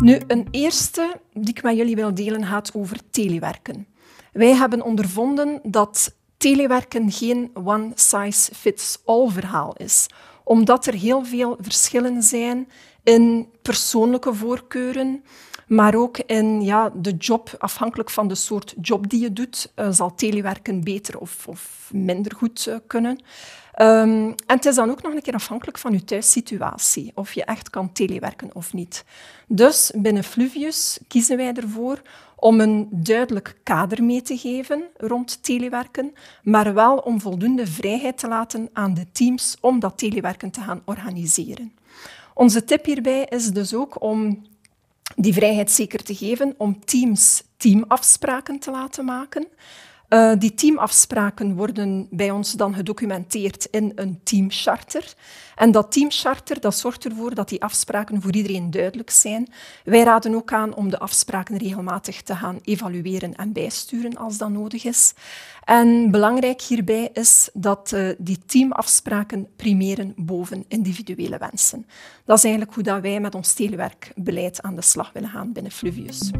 Nu, een eerste die ik met jullie wil delen gaat over telewerken. Wij hebben ondervonden dat telewerken geen one size fits all verhaal is, omdat er heel veel verschillen zijn in persoonlijke voorkeuren, maar ook in ja, de job, afhankelijk van de soort job die je doet, eh, zal telewerken beter of, of minder goed eh, kunnen. Ehm, en het is dan ook nog een keer afhankelijk van je thuissituatie, of je echt kan telewerken of niet. Dus binnen Fluvius kiezen wij ervoor om een duidelijk kader mee te geven rond telewerken, maar wel om voldoende vrijheid te laten aan de teams om dat telewerken te gaan organiseren. Onze tip hierbij is dus ook om die vrijheid zeker te geven om teams teamafspraken te laten maken. Eh, die teamafspraken worden bij ons dan gedocumenteerd in een teamcharter. En dat teamcharter dat zorgt ervoor dat die afspraken voor iedereen duidelijk zijn. Wij raden ook aan om de afspraken regelmatig te gaan evalueren en bijsturen als dat nodig is. En belangrijk hierbij is dat eh, die teamafspraken primeren boven individuele wensen. Dat is eigenlijk hoe dat wij met ons telewerkbeleid aan de slag willen gaan binnen Fluvius.